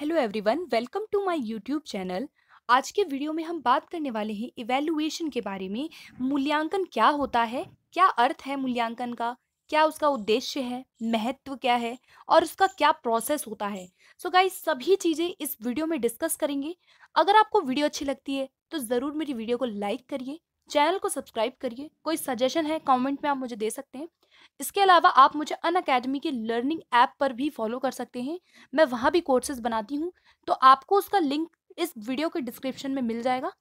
hello everyone welcome to my YouTube channel आज के video में हम बात करने वाले हैं इवेलुएशन के बारे में मूल्यांकन क्या होता है क्या अर्थ है मूल्यांकन का क्या उसका उद्देश्य है महत्व क्या है और उसका क्या प्रोसेस होता है सो so गाइस सभी चीज़ें इस वीडियो में डिस्कस करेंगे अगर आपको वीडियो अच्छी लगती है तो ज़रूर मेरी वीडियो को लाइक करिए चैनल को सब्सक्राइब करिए कोई सजेशन है कमेंट में आप मुझे दे सकते हैं इसके अलावा आप मुझे अन अकेडमी के लर्निंग ऐप पर भी फॉलो कर सकते हैं मैं वहाँ भी कोर्सेज बनाती हूँ तो आपको उसका लिंक इस वीडियो के डिस्क्रिप्शन में मिल जाएगा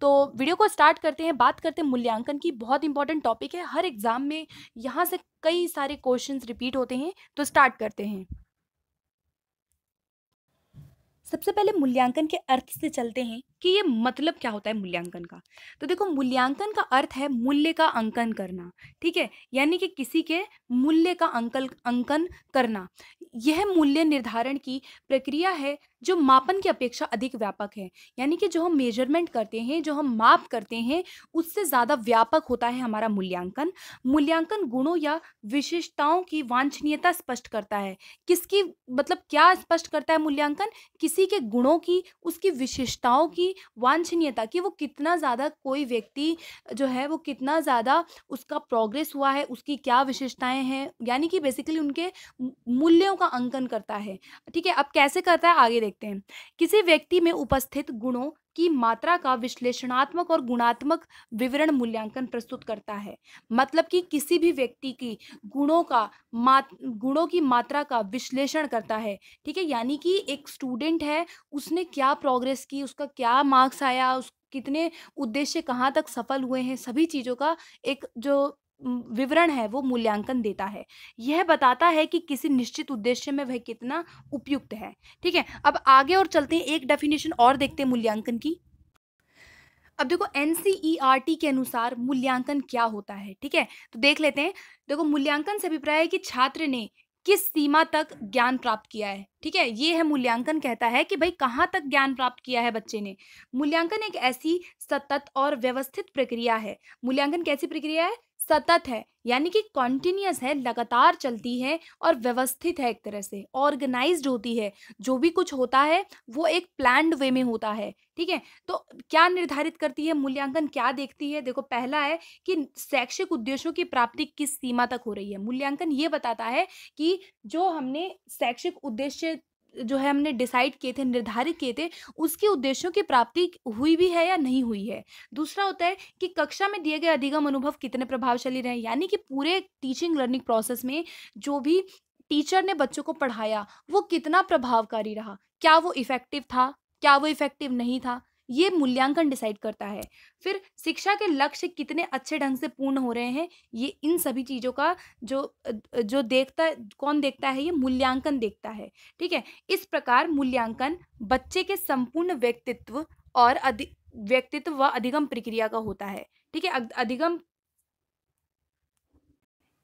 तो वीडियो को स्टार्ट करते हैं बात करते हैं मूल्यांकन की बहुत इंपॉर्टेंट टॉपिक है हर एग्ज़ाम में यहाँ से कई सारे क्वेश्चन रिपीट होते हैं तो स्टार्ट करते हैं सबसे पहले मूल्यांकन के अर्थ से चलते हैं कि ये मतलब क्या होता है मूल्यांकन का तो देखो मूल्यांकन का अर्थ है मूल्य का अंकन करना ठीक है यानी कि किसी के मूल्य का अंकल अंकन करना यह मूल्य निर्धारण की प्रक्रिया है जो मापन की अपेक्षा अधिक व्यापक है यानी कि जो हम मेजरमेंट करते हैं जो हम माप करते हैं उससे ज़्यादा व्यापक होता है हमारा मूल्यांकन मूल्यांकन गुणों या विशेषताओं की वांछनीयता स्पष्ट करता है किसकी मतलब क्या स्पष्ट करता है मूल्यांकन किसी के गुणों की उसकी विशेषताओं की की वांछनीयता कि वो कितना ज़्यादा कोई व्यक्ति जो है वो कितना ज़्यादा उसका प्रोग्रेस हुआ है उसकी क्या विशेषताएं हैं यानी कि बेसिकली उनके मूल्यों का अंकन करता है ठीक है अब कैसे करता है आगे देखते हैं किसी व्यक्ति में उपस्थित गुणों की मात्रा का विश्लेषणात्मक और गुणात्मक विवरण मूल्यांकन प्रस्तुत करता है मतलब कि किसी भी व्यक्ति की गुणों का मात गुणों की मात्रा का विश्लेषण करता है ठीक है यानी कि एक स्टूडेंट है उसने क्या प्रोग्रेस की उसका क्या मार्क्स आया उस कितने उद्देश्य कहाँ तक सफल हुए हैं सभी चीज़ों का एक जो विवरण है वो मूल्यांकन देता है यह बताता है कि किसी निश्चित उद्देश्य में वह कितना उपयुक्त है ठीक है अब आगे और चलते हैं एक डेफिनेशन और देखते हैं मूल्यांकन की अब देखो एन e के अनुसार मूल्यांकन क्या होता है ठीक है तो देख लेते हैं देखो मूल्यांकन से अभिप्राय है कि छात्र ने किस सीमा तक ज्ञान प्राप्त किया है ठीक है ये है मूल्यांकन कहता है कि भाई कहाँ तक ज्ञान प्राप्त किया है बच्चे ने मूल्यांकन एक ऐसी सतत और व्यवस्थित प्रक्रिया है मूल्यांकन कैसी प्रक्रिया है सतत है यानी कि कॉन्टिन्यूस है लगातार चलती है और व्यवस्थित है एक तरह से ऑर्गेनाइज होती है जो भी कुछ होता है वो एक प्लान्ड वे में होता है ठीक है तो क्या निर्धारित करती है मूल्यांकन क्या देखती है देखो पहला है कि शैक्षिक उद्देश्यों की प्राप्ति किस सीमा तक हो रही है मूल्यांकन ये बताता है कि जो हमने शैक्षिक उद्देश्य जो है हमने डिसाइड किए थे निर्धारित किए थे उसके उद्देश्यों की प्राप्ति हुई भी है या नहीं हुई है दूसरा होता है कि कक्षा में दिए गए अधिगम अनुभव कितने प्रभावशाली रहे यानी कि पूरे टीचिंग लर्निंग प्रोसेस में जो भी टीचर ने बच्चों को पढ़ाया वो कितना प्रभावकारी रहा क्या वो इफ़ेक्टिव था क्या वो इफ़ेक्टिव नहीं था ये मूल्यांकन डिसाइड करता है फिर शिक्षा के लक्ष्य कितने अच्छे ढंग से पूर्ण हो रहे हैं ये इन सभी चीज़ों का जो जो देखता कौन देखता है ये मूल्यांकन देखता है ठीक है इस प्रकार मूल्यांकन बच्चे के संपूर्ण व्यक्तित्व और अधि व्यक्तित्व व अधिगम प्रक्रिया का होता है ठीक है अधिगम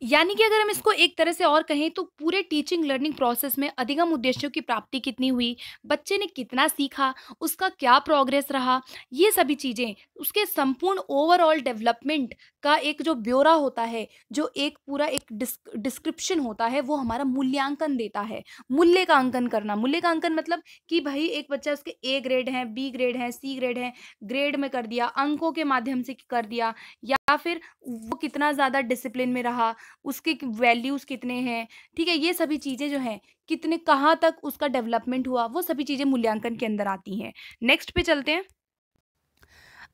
यानी कि अगर हम इसको एक तरह से और कहें तो पूरे टीचिंग लर्निंग प्रोसेस में अधिगम उद्देश्यों की प्राप्ति कितनी हुई बच्चे ने कितना सीखा उसका क्या प्रोग्रेस रहा ये सभी चीज़ें उसके संपूर्ण ओवरऑल डेवलपमेंट का एक जो ब्योरा होता है जो एक पूरा एक डिस्क्रिप्शन होता है वो हमारा मूल्यांकन देता है मूल्य का अंकन करना मूल्य का अंकन मतलब कि भाई एक बच्चा उसके ए ग्रेड हैं बी ग्रेड हैं सी ग्रेड हैं ग्रेड में कर दिया अंकों के माध्यम से कर दिया या या फिर वो कितना ज़्यादा डिसिप्लिन में रहा उसके वैल्यूज़ कितने हैं ठीक है ये सभी चीज़ें जो हैं कितने कहाँ तक उसका डेवलपमेंट हुआ वो सभी चीज़ें मूल्यांकन के अंदर आती हैं नेक्स्ट पे चलते हैं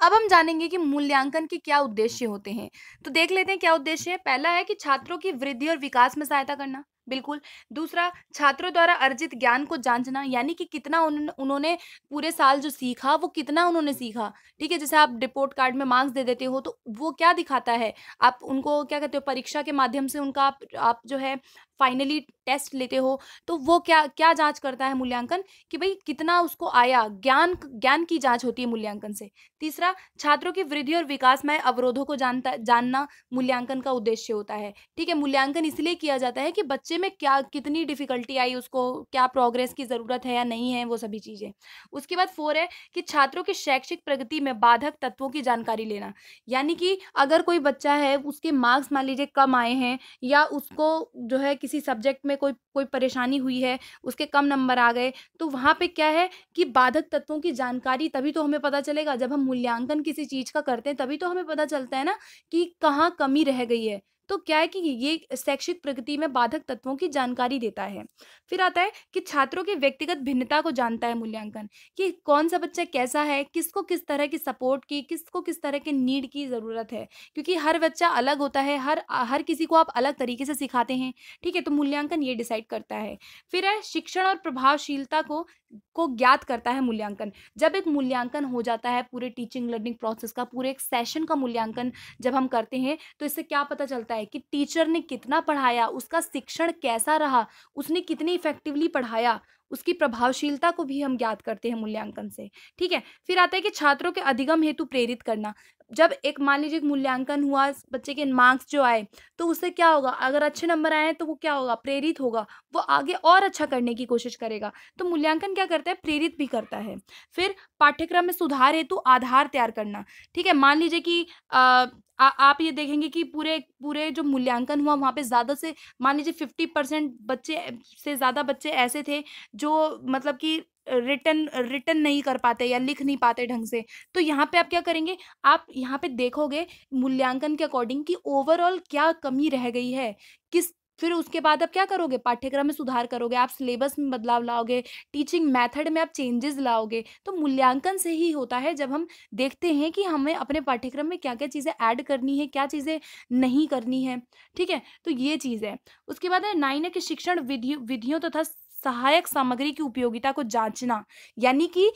अब हम जानेंगे कि मूल्यांकन के क्या उद्देश्य होते हैं तो देख लेते हैं क्या उद्देश्य है पहला है कि छात्रों की वृद्धि और विकास में सहायता करना बिल्कुल दूसरा छात्रों द्वारा अर्जित ज्ञान को जांचना यानी कि कितना उन्होंने उन्होंने पूरे साल जो सीखा वो कितना उन्होंने सीखा ठीक है जैसे आप रिपोर्ट कार्ड में मार्क्स दे देते हो तो वो क्या दिखाता है आप उनको क्या कहते हो परीक्षा के माध्यम से उनका आप आप जो है फाइनली टेस्ट लेते हो तो वो क्या क्या जांच करता है मूल्यांकन कि भाई कितना उसको आया ज्ञान ज्ञान की जांच होती है मूल्यांकन से तीसरा छात्रों की वृद्धि और विकास में अवरोधों को जानता जानना मूल्यांकन का उद्देश्य होता है ठीक है मूल्यांकन इसलिए किया जाता है कि बच्चे में क्या कितनी डिफ़िकल्टी आई उसको क्या प्रोग्रेस की ज़रूरत है या नहीं है वो सभी चीज़ें उसके बाद फोर है कि छात्रों की शैक्षिक प्रगति में बाधक तत्वों की जानकारी लेना यानी कि अगर कोई बच्चा है उसके मार्क्स मान लीजिए कम आए हैं या उसको जो है किसी सब्जेक्ट में कोई कोई परेशानी हुई है उसके कम नंबर आ गए तो वहाँ पे क्या है कि बाधक तत्वों की जानकारी तभी तो हमें पता चलेगा जब हम मूल्यांकन किसी चीज़ का करते हैं तभी तो हमें पता चलता है ना कि कहाँ कमी रह गई है तो क्या है कि ये शैक्षिक प्रगति में बाधक तत्वों की जानकारी देता है फिर आता है कि छात्रों की व्यक्तिगत भिन्नता को जानता है मूल्यांकन कि कौन सा बच्चा कैसा है किसको किस तरह की सपोर्ट की किसको किस तरह के नीड की ज़रूरत है क्योंकि हर बच्चा अलग होता है हर हर किसी को आप अलग तरीके से सिखाते हैं ठीक है तो मूल्यांकन ये डिसाइड करता है फिर है शिक्षण और प्रभावशीलता को को ज्ञात करता है मूल्यांकन जब एक मूल्यांकन हो जाता है पूरे टीचिंग लर्निंग प्रोसेस का पूरे एक सेशन का मूल्यांकन जब हम करते हैं तो इससे क्या पता चलता है कि टीचर ने कितना पढ़ाया उसका शिक्षण कैसा रहा उसने कितने इफेक्टिवली पढ़ाया उसकी प्रभावशीलता को भी हम ज्ञात करते हैं मूल्यांकन से ठीक है फिर आता है कि छात्रों के अधिगम हेतु प्रेरित करना जब एक मान लीजिए मूल्यांकन हुआ बच्चे के मार्क्स जो आए तो उससे क्या होगा अगर अच्छे नंबर आए तो वो क्या होगा प्रेरित होगा वो आगे और अच्छा करने की कोशिश करेगा तो मूल्यांकन क्या करता है प्रेरित भी करता है फिर पाठ्यक्रम में सुधार हेतु आधार तैयार करना ठीक है मान लीजिए कि आ, आप ये देखेंगे कि पूरे पूरे जो मूल्यांकन हुआ वहाँ पे ज़्यादा से मान लीजिए फिफ्टी परसेंट बच्चे से ज़्यादा बच्चे ऐसे थे जो मतलब कि रिटर्न रिटर्न नहीं कर पाते या लिख नहीं पाते ढंग से तो यहाँ पे आप क्या करेंगे आप यहाँ पे देखोगे मूल्यांकन के अकॉर्डिंग कि ओवरऑल क्या कमी रह गई है किस फिर उसके बाद आप क्या करोगे पाठ्यक्रम में सुधार करोगे आप सिलेबस में बदलाव लाओगे टीचिंग मेथड में आप चेंजेस लाओगे तो मूल्यांकन से ही होता है जब हम देखते हैं कि हमें अपने पाठ्यक्रम में क्या क्या चीज़ें ऐड करनी है क्या चीज़ें नहीं करनी है ठीक है तो ये चीज़ है उसके बाद है नाइन है कि शिक्षण विधि विधियों तथा तो सहायक सामग्री की उपयोगिता को जांचना यानी कि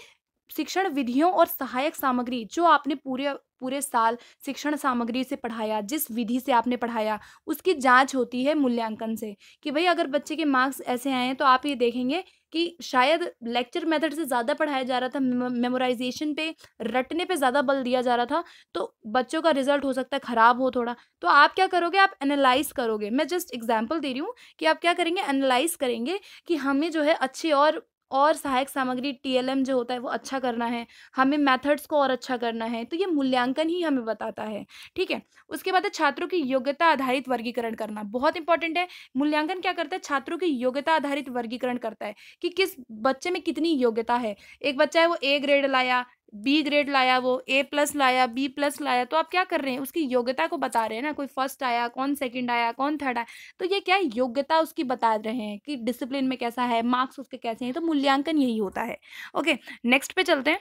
शिक्षण विधियों और सहायक सामग्री जो आपने पूरे पूरे साल शिक्षण सामग्री से पढ़ाया जिस विधि से आपने पढ़ाया उसकी जांच होती है मूल्यांकन से कि भाई अगर बच्चे के मार्क्स ऐसे आए हैं तो आप ये देखेंगे कि शायद लेक्चर मेथड से ज़्यादा पढ़ाया जा रहा था मेमोराइजेशन पे रटने पे ज़्यादा बल दिया जा रहा था तो बच्चों का रिजल्ट हो सकता है ख़राब हो थोड़ा तो आप क्या करोगे आप एनालाइज करोगे मैं जस्ट एग्जाम्पल दे रही हूँ कि आप क्या करेंगे एनालाइज करेंगे कि हमें जो है अच्छे और और सहायक सामग्री टीएलएम जो होता है वो अच्छा करना है हमें मेथड्स को और अच्छा करना है तो ये मूल्यांकन ही हमें बताता है ठीक है उसके बाद है छात्रों की योग्यता आधारित वर्गीकरण करना बहुत इंपॉर्टेंट है मूल्यांकन क्या करता है छात्रों की योग्यता आधारित वर्गीकरण करता है कि किस बच्चे में कितनी योग्यता है एक बच्चा है वो ए ग्रेड लाया बी ग्रेड लाया वो ए प्लस लाया बी प्लस लाया तो आप क्या कर रहे हैं उसकी योग्यता को बता रहे हैं ना कोई फर्स्ट आया कौन सेकंड आया कौन थर्ड आया तो ये क्या है योग्यता उसकी बता रहे हैं कि डिसिप्लिन में कैसा है मार्क्स उसके कैसे हैं तो मूल्यांकन यही होता है ओके नेक्स्ट पे चलते हैं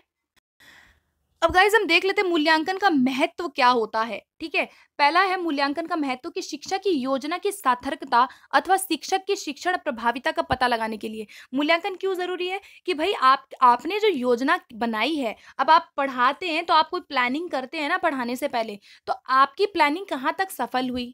अब गाइज हम देख लेते हैं मूल्यांकन का महत्व क्या होता है ठीक है पहला है मूल्यांकन का महत्व कि शिक्षा की योजना की सार्थकता अथवा शिक्षक की शिक्षण प्रभाविता का पता लगाने के लिए मूल्यांकन क्यों जरूरी है कि भाई आप आपने जो योजना बनाई है अब आप पढ़ाते हैं तो आप कोई प्लानिंग करते हैं ना पढ़ाने से पहले तो आपकी प्लानिंग कहाँ तक सफल हुई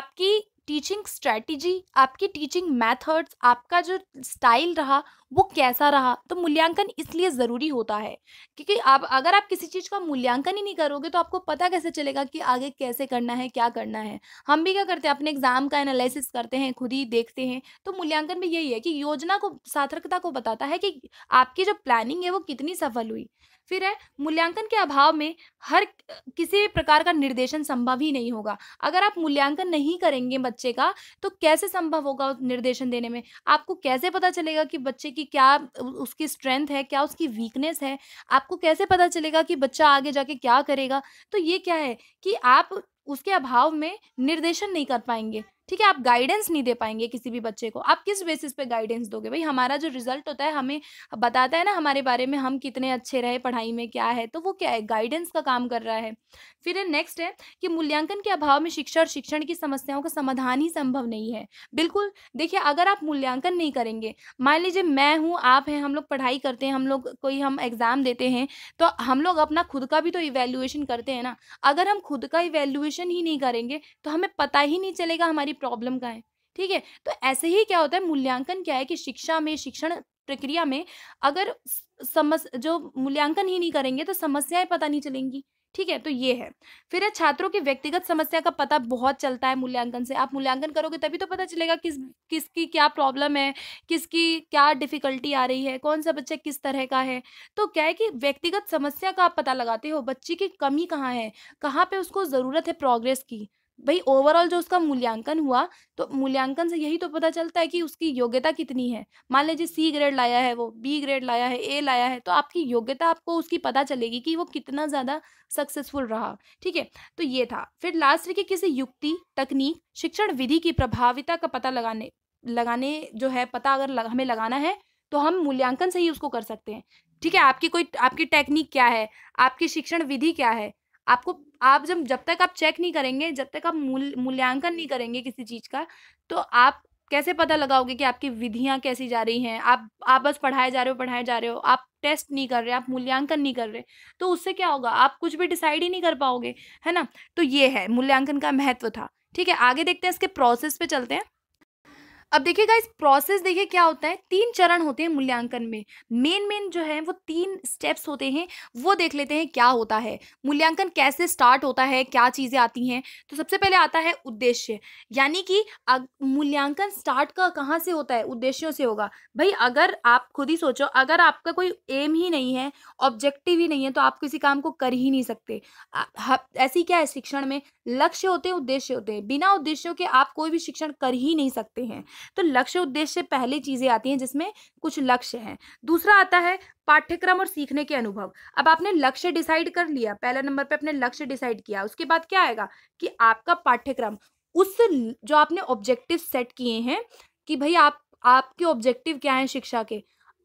आपकी टीचिंग स्ट्रैटेजी आपकी टीचिंग मेथड्स आपका जो स्टाइल रहा वो कैसा रहा तो मूल्यांकन इसलिए ज़रूरी होता है क्योंकि आप अगर आप किसी चीज़ का मूल्यांकन ही नहीं करोगे तो आपको पता कैसे चलेगा कि आगे कैसे करना है क्या करना है हम भी क्या करते हैं अपने एग्ज़ाम का एनालिसिस करते हैं खुद ही देखते हैं तो मूल्यांकन भी यही है कि योजना को सार्थकता को बताता है कि आपकी जो प्लानिंग है वो कितनी सफल हुई फिर है मूल्यांकन के अभाव में हर किसी भी प्रकार का निर्देशन संभव ही नहीं होगा अगर आप मूल्यांकन नहीं करेंगे बच्चे का तो कैसे संभव होगा निर्देशन देने में आपको कैसे पता चलेगा कि बच्चे की क्या उसकी स्ट्रेंथ है क्या उसकी वीकनेस है आपको कैसे पता चलेगा कि बच्चा आगे जाके क्या करेगा तो ये क्या है कि आप उसके अभाव में निर्देशन नहीं कर पाएंगे ठीक है आप गाइडेंस नहीं दे पाएंगे किसी भी बच्चे को आप किस बेसिस पे गाइडेंस दोगे भाई हमारा जो रिजल्ट होता है हमें बताता है ना हमारे बारे में हम कितने अच्छे रहे पढ़ाई में क्या है तो वो क्या है गाइडेंस का काम कर रहा है फिर नेक्स्ट है कि मूल्यांकन के अभाव में शिक्षा और शिक्षण की समस्याओं का समाधान ही संभव नहीं है बिल्कुल देखिए अगर आप मूल्यांकन नहीं करेंगे मान लीजिए मैं हूँ आप हैं हम लोग पढ़ाई करते हैं हम लोग कोई हम एग्ज़ाम देते हैं तो हम लोग अपना खुद का भी तो इवेल्युएशन करते हैं ना अगर हम खुद का इवेल्युएशन ही नहीं करेंगे तो हमें पता ही नहीं चलेगा हमारी हमारी प्रॉब्लम का है ठीक है तो ऐसे ही क्या होता है मूल्यांकन क्या है कि शिक्षा में शिक्षण प्रक्रिया में अगर समझ जो मूल्यांकन ही नहीं करेंगे तो समस्याएं पता नहीं चलेंगी ठीक है तो ये है फिर है छात्रों की व्यक्तिगत समस्या का पता बहुत चलता है मूल्यांकन से आप मूल्यांकन करोगे तभी तो पता चलेगा किस किसकी क्या प्रॉब्लम है किसकी क्या डिफिकल्टी आ रही है कौन सा बच्चा किस तरह का है तो क्या है कि व्यक्तिगत समस्या का आप पता लगाते हो बच्ची की कमी कहाँ है कहाँ पे उसको ज़रूरत है प्रोग्रेस की भाई ओवरऑल जो उसका मूल्यांकन हुआ तो मूल्यांकन से यही तो पता चलता है कि उसकी योग्यता कितनी है मान लीजिए सी ग्रेड लाया है वो बी ग्रेड लाया है ए लाया है तो आपकी योग्यता आपको उसकी पता चलेगी कि वो कितना ज़्यादा सक्सेसफुल रहा ठीक है तो ये था फिर लास्ट की किसी युक्ति तकनीक शिक्षण विधि की प्रभाविता का पता लगाने लगाने जो है पता अगर लग, हमें लगाना है तो हम मूल्यांकन से ही उसको कर सकते हैं ठीक है आपकी कोई आपकी टेक्निक क्या है आपकी शिक्षण विधि क्या है आपको आप जब जब तक आप चेक नहीं करेंगे जब तक आप मूल मूल्यांकन नहीं करेंगे किसी चीज़ का तो आप कैसे पता लगाओगे कि आपकी विधियाँ कैसी जा रही हैं आप आप बस पढ़ाए जा रहे हो पढ़ाए जा रहे हो आप टेस्ट नहीं कर रहे आप मूल्यांकन नहीं कर रहे तो उससे क्या होगा आप कुछ भी डिसाइड ही नहीं कर पाओगे है ना तो ये है मूल्यांकन का महत्व था ठीक है आगे देखते हैं इसके प्रोसेस पे चलते हैं अब देखिएगा इस प्रोसेस देखिए क्या होता है तीन चरण होते हैं मूल्यांकन में मेन मेन जो है वो तीन स्टेप्स होते हैं वो देख लेते हैं क्या होता है मूल्यांकन कैसे स्टार्ट होता है क्या चीज़ें आती हैं तो सबसे पहले आता है उद्देश्य यानी कि मूल्यांकन स्टार्ट का कहाँ से होता है उद्देश्यों से होगा भाई अगर आप खुद ही सोचो अगर आपका कोई एम ही नहीं है ऑब्जेक्टिव ही नहीं है तो आप किसी काम को कर ही नहीं सकते ऐसी क्या है शिक्षण में लक्ष्य होते हैं उद्देश्य होते हैं बिना उद्देश्यों के आप कोई भी शिक्षण कर ही नहीं सकते हैं तो लक्ष्य उद्देश्य पहली चीज़ें आती हैं जिसमें कुछ लक्ष्य हैं दूसरा आता है पाठ्यक्रम और सीखने के अनुभव अब आपने लक्ष्य डिसाइड कर लिया पहला नंबर पे आपने लक्ष्य डिसाइड किया उसके बाद क्या आएगा कि आपका पाठ्यक्रम उस जो आपने ऑब्जेक्टिव सेट किए हैं कि भाई आप आपके ऑब्जेक्टिव क्या हैं शिक्षा के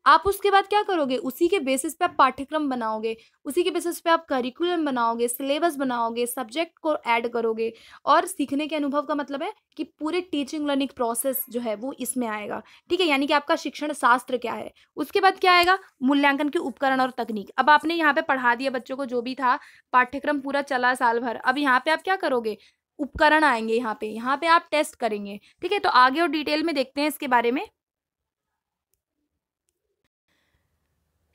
आप उसके बाद क्या करोगे उसी के बेसिस पे आप पाठ्यक्रम बनाओगे उसी के बेसिस पे आप करिकुलम बनाओगे सिलेबस बनाओगे सब्जेक्ट को ऐड करोगे और सीखने के अनुभव का मतलब है कि पूरे टीचिंग लर्निंग प्रोसेस जो है वो इसमें आएगा ठीक है यानी कि आपका शिक्षण शास्त्र क्या है उसके बाद क्या आएगा मूल्यांकन के उपकरण और तकनीक अब आपने यहाँ पे पढ़ा दिया बच्चों को जो भी था पाठ्यक्रम पूरा चला साल भर अब यहाँ पे आप क्या करोगे उपकरण आएंगे यहाँ पे यहाँ पे आप टेस्ट करेंगे ठीक है तो आगे और डिटेल में देखते हैं इसके बारे में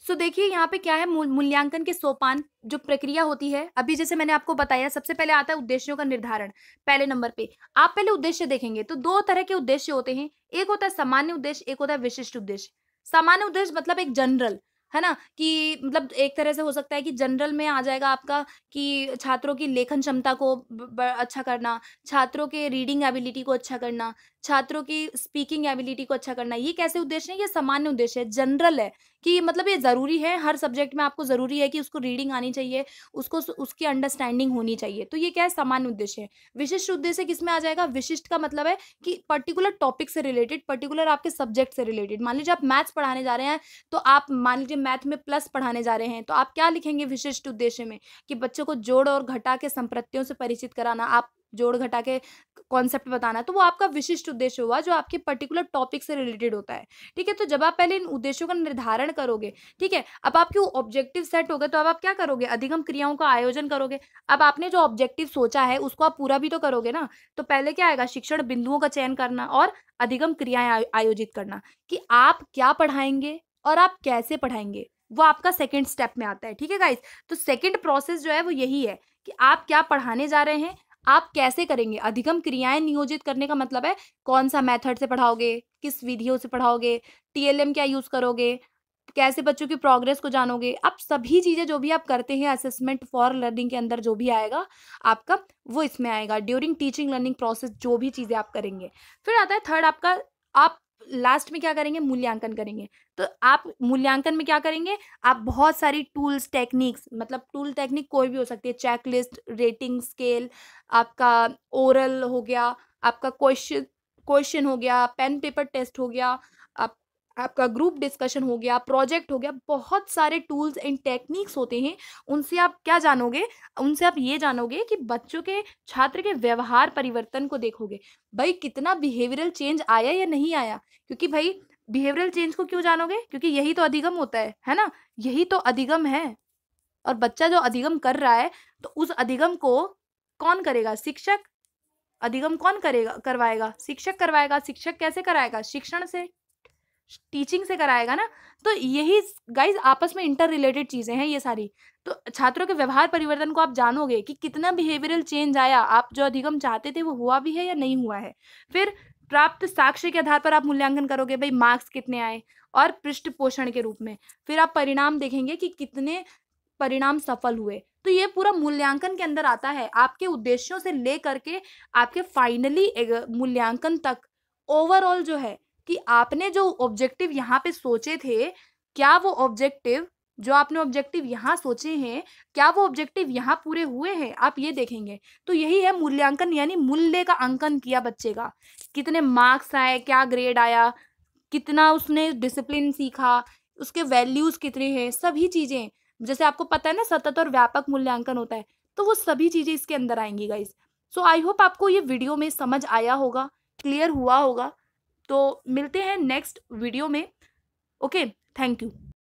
सो देखिए यहाँ पे क्या है मूल्यांकन के सोपान जो प्रक्रिया होती है अभी जैसे मैंने आपको बताया सबसे पहले आता है उद्देश्यों का निर्धारण पहले नंबर पे आप पहले उद्देश्य देखेंगे तो दो तरह के उद्देश्य होते हैं एक होता है सामान्य उद्देश्य एक होता है विशिष्ट उद्देश्य सामान्य उद्देश्य मतलब एक जनरल है ना कि मतलब एक तरह से हो सकता है कि जनरल में आ जाएगा आपका कि छात्रों की लेखन क्षमता को अच्छा करना छात्रों के रीडिंग एबिलिटी को अच्छा करना छात्रों की स्पीकिंग एबिलिटी को अच्छा करना ये कैसे उद्देश्य है ये सामान्य उद्देश्य है जनरल है कि मतलब ये ज़रूरी है हर सब्जेक्ट में आपको ज़रूरी है कि उसको रीडिंग आनी चाहिए उसको उसकी अंडरस्टैंडिंग होनी चाहिए तो ये क्या है सामान्य उद्देश्य है विशिष्ट उद्देश्य किसमें आ जाएगा विशिष्ट का मतलब है कि पर्टिकुलर टॉपिक से रिलेटेड पर्टिकुलर आपके सब्जेक्ट से रिलेटेड मान लीजिए आप मैथ्स पढ़ाने जा रहे हैं तो आप मान लीजिए मैथ में प्लस पढ़ाने जा रहे हैं तो आप क्या लिखेंगे विशिष्ट उद्देश्य में कि बच्चों को जोड़ और घटा के संप्रतियों से परिचित कराना आप जोड़ घटा के कॉन्सेप्ट बताना है तो वो आपका विशिष्ट उद्देश्य हुआ जो आपके पर्टिकुलर टॉपिक से रिलेटेड होता है ठीक है तो जब आप पहले इन उद्देश्यों का निर्धारण करोगे ठीक है अब आपके ऑब्जेक्टिव सेट हो गए तो अब आप क्या करोगे अधिगम क्रियाओं का आयोजन करोगे अब आपने जो ऑब्जेक्टिव सोचा है उसको आप पूरा भी तो करोगे ना तो पहले क्या आएगा शिक्षण बिंदुओं का चयन करना और अधिगम क्रियाएं आयोजित करना कि आप क्या पढ़ाएंगे और आप कैसे पढ़ाएंगे वो आपका सेकेंड स्टेप में आता है ठीक है गाइस तो सेकेंड प्रोसेस जो है वो यही है कि आप क्या पढ़ाने जा रहे हैं आप कैसे करेंगे अधिगम क्रियाएं नियोजित करने का मतलब है कौन सा मेथड से पढ़ाओगे किस विधियों से पढ़ाओगे टीएलएम क्या यूज़ करोगे कैसे बच्चों की प्रोग्रेस को जानोगे आप सभी चीज़ें जो भी आप करते हैं असेसमेंट फॉर लर्निंग के अंदर जो भी आएगा आपका वो इसमें आएगा ड्यूरिंग टीचिंग लर्निंग प्रोसेस जो भी चीज़ें आप करेंगे फिर आता है थर्ड आपका आप लास्ट में क्या करेंगे मूल्यांकन करेंगे तो आप मूल्यांकन में क्या करेंगे आप बहुत सारी टूल्स टेक्निक्स मतलब टूल टेक्निक कोई भी हो सकती है चेकलिस्ट रेटिंग स्केल आपका ओरल हो गया आपका क्वेश्चन क्वेश्चन हो गया पेन पेपर टेस्ट हो गया आपका ग्रुप डिस्कशन हो गया प्रोजेक्ट हो गया बहुत सारे टूल्स एंड टेक्निक्स होते हैं उनसे आप क्या जानोगे उनसे आप ये जानोगे कि बच्चों के छात्र के व्यवहार परिवर्तन को देखोगे भाई कितना बिहेवियरल चेंज आया या नहीं आया क्योंकि भाई बिहेवियरल चेंज को क्यों जानोगे क्योंकि यही तो अधिगम होता है है ना यही तो अधिगम है और बच्चा जो अधिगम कर रहा है तो उस अधिगम को कौन करेगा शिक्षक अधिगम कौन करेगा करवाएगा शिक्षक करवाएगा शिक्षक कैसे कराएगा शिक्षण से टीचिंग से कराएगा ना तो यही गाइज आपस में इंटर रिलेटेड चीज़ें हैं ये सारी तो छात्रों के व्यवहार परिवर्तन को आप जानोगे कि कितना बिहेवियरल चेंज आया आप जो अधिगम चाहते थे वो हुआ भी है या नहीं हुआ है फिर प्राप्त साक्ष्य के आधार पर आप मूल्यांकन करोगे भाई मार्क्स कितने आए और पृष्ठ पोषण के रूप में फिर आप परिणाम देखेंगे कि कितने परिणाम सफल हुए तो ये पूरा मूल्यांकन के अंदर आता है आपके उद्देश्यों से लेकर के आपके फाइनली मूल्यांकन तक ओवरऑल जो है कि आपने जो ऑब्जेक्टिव यहाँ पे सोचे थे क्या वो ऑब्जेक्टिव जो आपने ऑब्जेक्टिव यहाँ सोचे हैं क्या वो ऑब्जेक्टिव यहाँ पूरे हुए हैं आप ये देखेंगे तो यही है मूल्यांकन यानी मूल्य का अंकन किया बच्चे का कितने मार्क्स आए क्या ग्रेड आया कितना उसने डिसिप्लिन सीखा उसके वैल्यूज़ कितने हैं सभी चीज़ें जैसे आपको पता है ना सतत और व्यापक मूल्यांकन होता है तो वो सभी चीज़ें इसके अंदर आएंगी गाइज सो आई होप आपको ये वीडियो में समझ आया होगा क्लियर हुआ होगा तो मिलते हैं नेक्स्ट वीडियो में ओके थैंक यू